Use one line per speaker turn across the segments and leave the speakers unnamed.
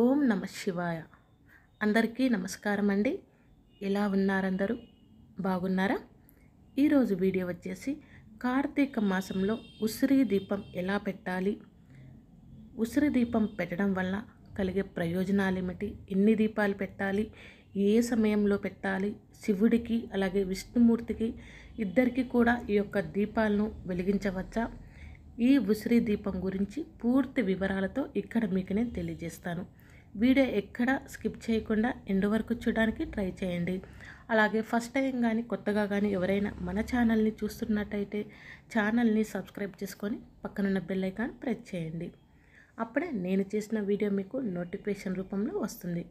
ఓం నమ శివాయ అందరికీ నమస్కారం అండి ఎలా ఉన్నారందరూ బాగున్నారా ఈరోజు వీడియో వచ్చేసి కార్తీక మాసంలో ఉసిరి దీపం ఎలా పెట్టాలి ఉసిరి దీపం పెట్టడం వల్ల కలిగే ప్రయోజనాలు ఏమిటి ఎన్ని దీపాలు పెట్టాలి ఏ సమయంలో పెట్టాలి శివుడికి అలాగే విష్ణుమూర్తికి ఇద్దరికి కూడా ఈ యొక్క దీపాలను వెలిగించవచ్చా ఈ ఉసిరి దీపం గురించి పూర్తి వివరాలతో ఇక్కడ మీకు నేను తెలియజేస్తాను వీడియో ఎక్కడ స్కిప్ చేయకుండా ఎండ్ వరకు చూడడానికి ట్రై చేయండి అలాగే ఫస్ట్ టైం కానీ కొత్తగా కానీ ఎవరైనా మన ఛానల్ని చూస్తున్నట్టయితే ఛానల్ని సబ్స్క్రైబ్ చేసుకొని పక్కనున్న బెల్లైకాన్ ప్రెస్ చేయండి అప్పుడే నేను చేసిన వీడియో మీకు నోటిఫికేషన్ రూపంలో వస్తుంది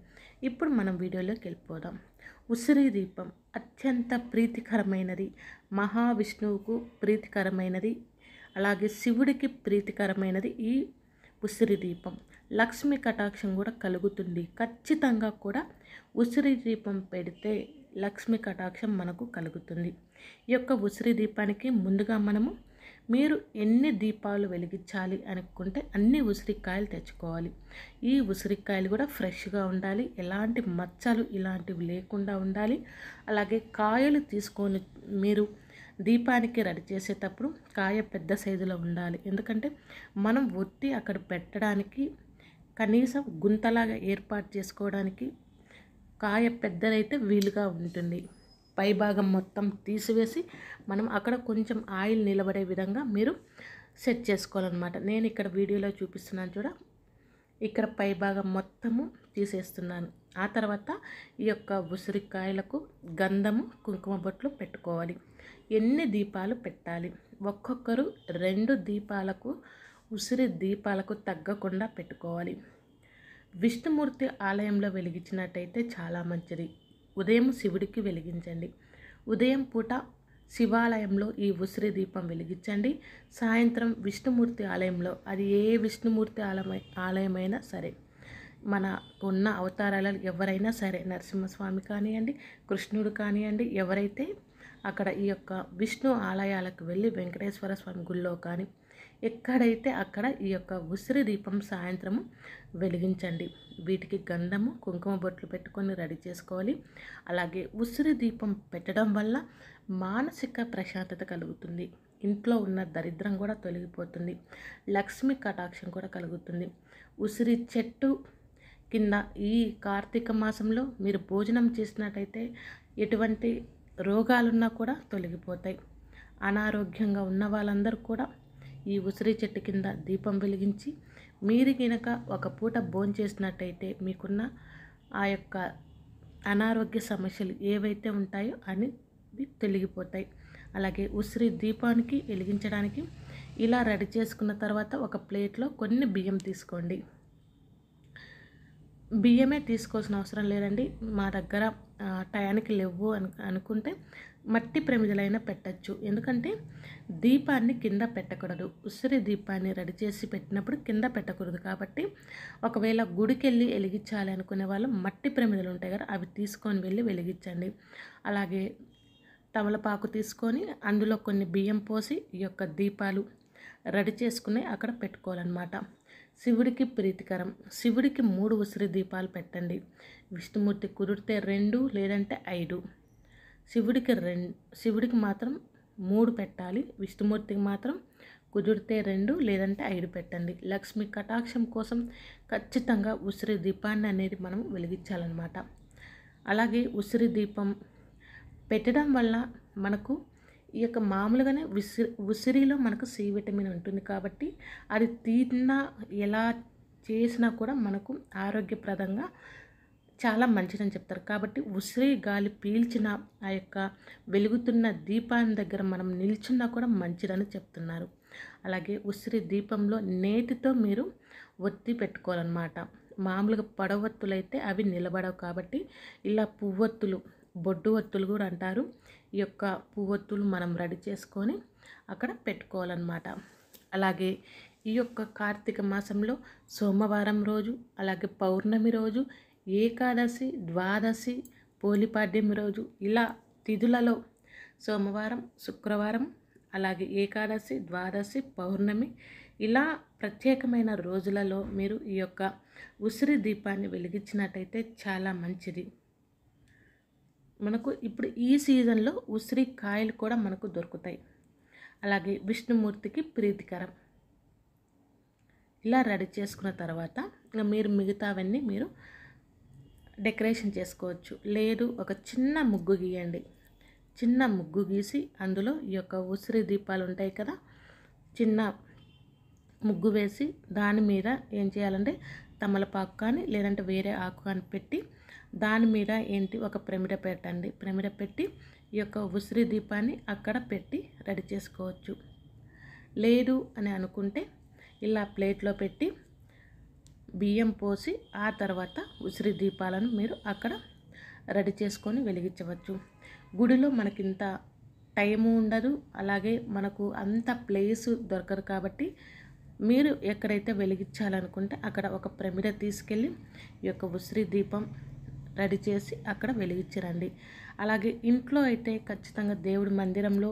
ఇప్పుడు మనం వీడియోలోకి వెళ్ళిపోదాం ఉసిరి దీపం అత్యంత ప్రీతికరమైనది మహావిష్ణువుకు ప్రీతికరమైనది అలాగే శివుడికి ప్రీతికరమైనది ఈ ఉసిరి దీపం లక్ష్మి కటాక్షం కూడా కలుగుతుంది ఖచ్చితంగా కూడా ఉసిరి దీపం పెడితే లక్ష్మి కటాక్షం మనకు కలుగుతుంది ఈ యొక్క ఉసిరి దీపానికి ముందుగా మనము మీరు ఎన్ని దీపాలు వెలిగించాలి అనుకుంటే అన్ని ఉసిరికాయలు తెచ్చుకోవాలి ఈ ఉసిరికాయలు కూడా ఫ్రెష్గా ఉండాలి ఎలాంటి మచ్చలు ఇలాంటివి లేకుండా ఉండాలి అలాగే కాయలు తీసుకొని మీరు దీపానికి రెడీ చేసేటప్పుడు కాయ పెద్ద సైజులో ఉండాలి ఎందుకంటే మనం ఒత్తి అక్కడ పెట్టడానికి కనీసం గుంతలాగా ఏర్పాటు చేసుకోవడానికి కాయ పెద్దదైతే వీలుగా ఉంటుంది పైభాగం మొత్తం తీసివేసి మనం అక్కడ కొంచెం ఆయిల్ నిలబడే విధంగా మీరు సెట్ చేసుకోవాలన్నమాట నేను ఇక్కడ వీడియోలో చూపిస్తున్నాను చూడ ఇక్కడ పైభాగం మొత్తము తీసేస్తున్నాను ఆ తర్వాత ఈ యొక్క ఉసిరికాయలకు గంధము కుంకుమ బొట్లు పెట్టుకోవాలి ఎన్ని దీపాలు పెట్టాలి ఒక్కొక్కరు రెండు దీపాలకు ఉసిరి దీపాలకు తగ్గకుండా పెట్టుకోవాలి విష్ణుమూర్తి ఆలయంలో వెలిగించినట్టయితే చాలా మంచిది ఉదయం శివుడికి వెలిగించండి ఉదయం పూట శివాలయంలో ఈ ఉసిరి దీపం వెలిగించండి సాయంత్రం విష్ణుమూర్తి ఆలయంలో అది ఏ విష్ణుమూర్తి ఆలయమై ఆలయమైనా సరే మన ఉన్న అవతారాలలో ఎవరైనా సరే నరసింహస్వామి కానివ్వండి కృష్ణుడు కానివ్వండి ఎవరైతే అక్కడ ఈ యొక్క విష్ణు ఆలయాలకు వెళ్ళి వెంకటేశ్వర స్వామి గుళ్ళో కానీ ఎక్కడైతే అక్కడ ఈ యొక్క ఉసిరి దీపం సాయంత్రము వెలిగించండి వీటికి గంధము కుంకుమ బొట్లు పెట్టుకొని రెడీ చేసుకోవాలి అలాగే ఉసిరి దీపం పెట్టడం వల్ల మానసిక ప్రశాంతత కలుగుతుంది ఇంట్లో ఉన్న దరిద్రం కూడా తొలగిపోతుంది లక్ష్మి కటాక్షం కూడా కలుగుతుంది ఉసిరి చెట్టు కింద ఈ కార్తీక మాసంలో మీరు భోజనం చేసినట్టయితే ఎటువంటి రోగాలున్నా కూడా తొలగిపోతాయి అనారోగ్యంగా ఉన్న వాళ్ళందరూ కూడా ఈ ఉసిరి చెట్టు కింద దీపం వెలిగించి మీరు గినక ఒక పూట భోంచేసినట్టయితే మీకున్న ఆ యొక్క అనారోగ్య సమస్యలు ఏవైతే ఉంటాయో అని తొలగిపోతాయి అలాగే ఉసిరి దీపానికి వెలిగించడానికి ఇలా రెడీ చేసుకున్న తర్వాత ఒక ప్లేట్లో కొన్ని బియ్యం తీసుకోండి బియ్యమే తీసుకోవాల్సిన అవసరం లేదండి మా దగ్గర టయానికి లేవు అని అనుకుంటే మట్టి ప్రమిదలైనా పెట్టచ్చు ఎందుకంటే దీపాన్ని కింద పెట్టకూడదు ఉసిరి దీపాన్ని రెడీ చేసి పెట్టినప్పుడు కింద పెట్టకూడదు కాబట్టి ఒకవేళ గుడికి వెళ్ళి వెలిగించాలి అనుకునే వాళ్ళు మట్టి ప్రమిదలు ఉంటాయి కదా అవి తీసుకొని వెళ్ళి వెలిగించండి అలాగే తమలపాకు తీసుకొని అందులో కొన్ని బియ్యం పోసి ఈ యొక్క దీపాలు రెడీ చేసుకుని అక్కడ పెట్టుకోవాలన్నమాట శివుడికి ప్రీతికరం శివుడికి మూడు ఉసిరి దీపాలు పెట్టండి విష్ణుమూర్తి కుదిరితే రెండు లేదంటే ఐదు శివుడికి రెండు శివుడికి మాత్రం మూడు పెట్టాలి విష్ణుమూర్తికి మాత్రం కుదిరితే రెండు లేదంటే ఐదు పెట్టండి లక్ష్మి కటాక్షం కోసం ఖచ్చితంగా ఉసిరి దీపాన్ని అనేది మనం వెలిగించాలన్నమాట అలాగే ఉసిరి దీపం పెట్టడం వల్ల మనకు ఈ యొక్క మామూలుగానే ఉసిరి ఉసిరిలో మనకు సి విటమిన్ ఉంటుంది కాబట్టి అది తిన్నా ఎలా చేసినా కూడా మనకు ఆరోగ్యప్రదంగా చాలా మంచిదని చెప్తారు కాబట్టి ఉసిరి గాలి పీల్చిన ఆ యొక్క వెలుగుతున్న దీపాన్ని దగ్గర మనం నిల్చున్నా కూడా మంచిదని చెప్తున్నారు అలాగే ఉసిరి దీపంలో నేతితో మీరు ఒత్తి పెట్టుకోవాలన్నమాట మామూలుగా పడవత్తులైతే అవి నిలబడవు కాబట్టి ఇలా పువ్వొత్తులు బొడ్డు ఒత్తులు కూడా అంటారు ఈ యొక్క పువ్వొత్తులు మనం రెడీ చేసుకొని అక్కడ పెట్టుకోవాలన్నమాట అలాగే ఈ యొక్క కార్తీక మాసంలో సోమవారం రోజు అలాగే పౌర్ణమి రోజు ఏకాదశి ద్వాదశి పోలిపాడ్యమి రోజు ఇలా తిథులలో సోమవారం శుక్రవారం అలాగే ఏకాదశి ద్వాదశి పౌర్ణమి ఇలా ప్రత్యేకమైన రోజులలో మీరు ఈ యొక్క ఉసిరి దీపాన్ని వెలిగించినట్టయితే చాలా మంచిది మనకు ఇప్పుడు ఈ సీజన్లో ఉసిరి కాయలు కూడా మనకు దొరుకుతాయి అలాగే విష్ణుమూర్తికి ప్రీతికరం ఇలా రెడీ చేసుకున్న తర్వాత మీరు మిగతావన్నీ మీరు డెకరేషన్ చేసుకోవచ్చు లేదు ఒక చిన్న ముగ్గు గీయండి చిన్న ముగ్గు గీసి అందులో ఈ యొక్క ఉసిరి దీపాలు ఉంటాయి కదా చిన్న ముగ్గు వేసి దాని మీద ఏం చేయాలంటే తమలపాకు కానీ లేదంటే వేరే ఆకు కానీ పెట్టి దాని మీద ఏంటి ఒక ప్రమిడ పెట్టండి ప్రమిడ పెట్టి ఈ యొక్క ఉసిరి దీపాన్ని అక్కడ పెట్టి రెడీ చేసుకోవచ్చు లేదు అని అనుకుంటే ఇలా ప్లేట్లో పెట్టి బియ్యం పోసి ఆ తర్వాత ఉసిరి దీపాలను మీరు అక్కడ రెడీ చేసుకొని వెలిగించవచ్చు గుడిలో మనకింత టైము ఉండదు అలాగే మనకు అంత ప్లేస్ దొరకదు కాబట్టి మీరు ఎక్కడైతే వెలిగించాలనుకుంటే అక్కడ ఒక ప్రమిడ తీసుకెళ్ళి ఈ యొక్క ఉసిరి దీపం రెడీ చేసి అక్కడ వెలిగించరండి అలాగే ఇంట్లో అయితే ఖచ్చితంగా దేవుడి మందిరంలో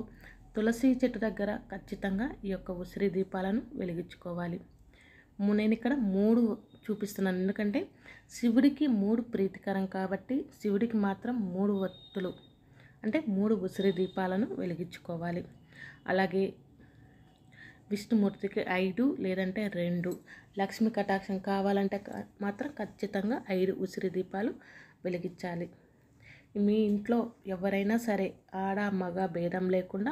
తులసి చెట్టు దగ్గర ఖచ్చితంగా ఈ యొక్క ఉసిరి దీపాలను వెలిగించుకోవాలి నేను ఇక్కడ మూడు చూపిస్తున్నాను ఎందుకంటే శివుడికి మూడు ప్రీతికరం కాబట్టి శివుడికి మాత్రం మూడు వత్తులు అంటే మూడు ఉసిరి దీపాలను వెలిగించుకోవాలి అలాగే విష్ణుమూర్తికి ఐదు లేదంటే రెండు లక్ష్మీ కటాక్షం కావాలంటే మాత్రం ఖచ్చితంగా ఐదు ఉసిరి దీపాలు వెలిగించాలి మీ ఇంట్లో ఎవరైనా సరే ఆడ మగ భేదం లేకుండా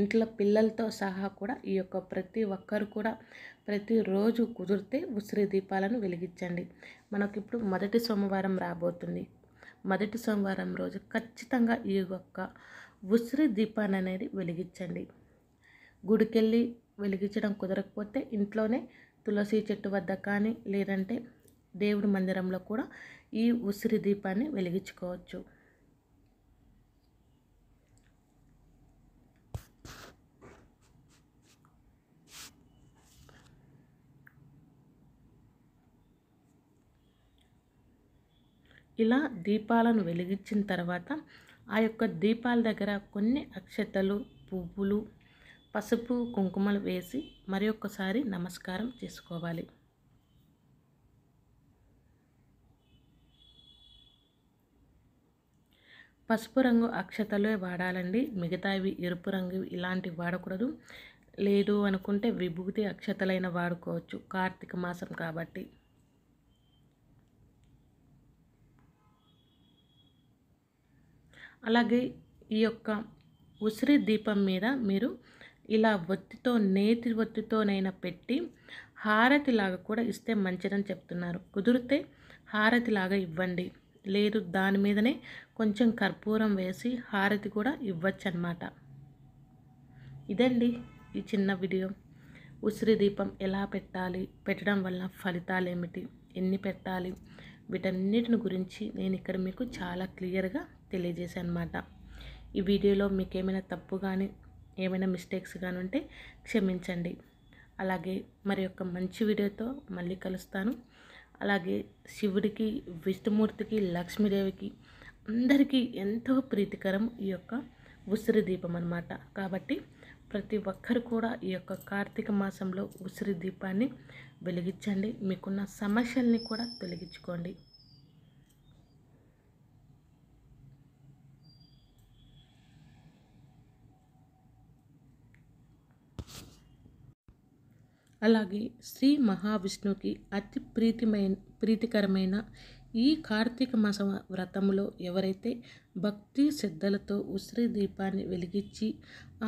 ఇంట్లో పిల్లలతో సహా కూడా ఈ యొక్క ప్రతి ఒక్కరు కూడా ప్రతిరోజు కుదిరితే ఉసిరి దీపాలను వెలిగించండి మనకిప్పుడు మొదటి సోమవారం రాబోతుంది మొదటి సోమవారం రోజు ఖచ్చితంగా ఈ యొక్క ఉసిరి దీపాన్ని అనేది వెలిగించండి గుడికెళ్ళి వెలిగించడం కుదరకపోతే ఇంట్లోనే తులసి చెట్టు వద్ద కానీ లేదంటే దేవుడి మందిరంలో కూడా ఈ ఉసిరి దీపాన్ని వెలిగించుకోవచ్చు ఇలా దీపాలను వెలిగించిన తర్వాత ఆ యొక్క దీపాల దగ్గర కొన్ని అక్షతలు పువ్వులు పసుపు కుంకుమలు వేసి మరి ఒక్కసారి నమస్కారం చేసుకోవాలి పసుపు రంగు అక్షతలే వాడాలండి మిగతావి ఎరుపు రంగు ఇలాంటివి వాడకూడదు లేదు అనుకుంటే విభూతి అక్షతలైన వాడుకోవచ్చు కార్తీక మాసం కాబట్టి అలాగే ఈ యొక్క ఉసిరి దీపం మీద మీరు ఇలా ఒత్తితో నేతి ఒత్తితోనైనా పెట్టి హారతిలాగా కూడా ఇస్తే మంచిదని చెప్తున్నారు కుదిరితే హారతిలాగా ఇవ్వండి లేదు దాని మీదనే కొంచెం కర్పూరం వేసి హారతి కూడా ఇవ్వచ్చు అనమాట ఇదండి ఈ చిన్న వీడియో ఉసిరి దీపం ఎలా పెట్టాలి పెట్టడం వల్ల ఫలితాలు ఏమిటి ఎన్ని పెట్టాలి వీటన్నిటిని గురించి నేను ఇక్కడ మీకు చాలా క్లియర్గా తెలియజేశాను అనమాట ఈ వీడియోలో మీకు ఏమైనా తప్పు కానీ ఏమైనా మిస్టేక్స్ కానీ ఉంటే క్షమించండి అలాగే మరి యొక్క మంచి వీడియోతో మళ్ళీ కలుస్తాను అలాగే శివుడికి విష్ణుమూర్తికి లక్ష్మీదేవికి అందరికీ ఎంతో ప్రీతికరం ఈ యొక్క ఉసిరి దీపం అనమాట కాబట్టి ప్రతి ఒక్కరు కూడా ఈ యొక్క కార్తీక మాసంలో ఉసిరి దీపాన్ని వెలిగించండి మీకున్న సమస్యల్ని కూడా తొలగించుకోండి అలాగే శ్రీ మహావిష్ణువుకి అతి ప్రీతిమైన ప్రీతికరమైన ఈ కార్తీక మాస వ్రతంలో ఎవరైతే భక్తి శ్రద్ధలతో ఉసిరి దీపాన్ని వెలిగించి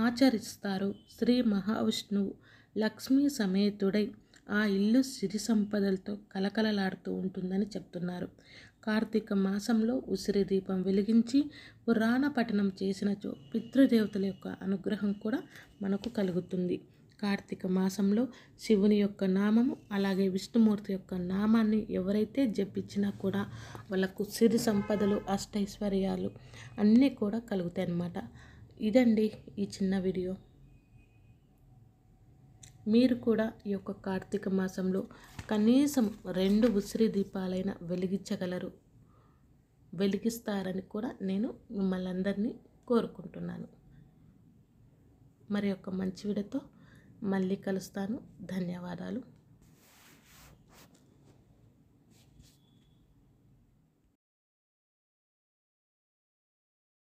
ఆచరిస్తారో శ్రీ మహావిష్ణువు లక్ష్మీ సమేతుడై ఆ ఇల్లు సిరి సంపదలతో కలకలలాడుతూ ఉంటుందని చెప్తున్నారు కార్తీక మాసంలో ఉసిరి దీపం వెలిగించి పురాణ పఠనం చేసినచో పితృదేవతల యొక్క అనుగ్రహం కూడా మనకు కలుగుతుంది కార్తీక మాసంలో శివుని యొక్క నామము అలాగే విష్ణుమూర్తి యొక్క నామాన్ని ఎవరైతే జపించినా కూడా వాళ్ళకు సిరి సంపదలు అష్టైశ్వర్యాలు అన్నీ కూడా కలుగుతాయి అన్నమాట ఇదండి ఈ చిన్న వీడియో మీరు కూడా ఈ యొక్క కార్తీక మాసంలో కనీసం రెండు ఉసిరి దీపాలైన వెలిగించగలరు వెలిగిస్తారని కూడా నేను మిమ్మల్ని అందరినీ కోరుకుంటున్నాను మరి యొక్క మంచి విడతో మళ్ళీ కలుస్తాను ధన్యవాదాలు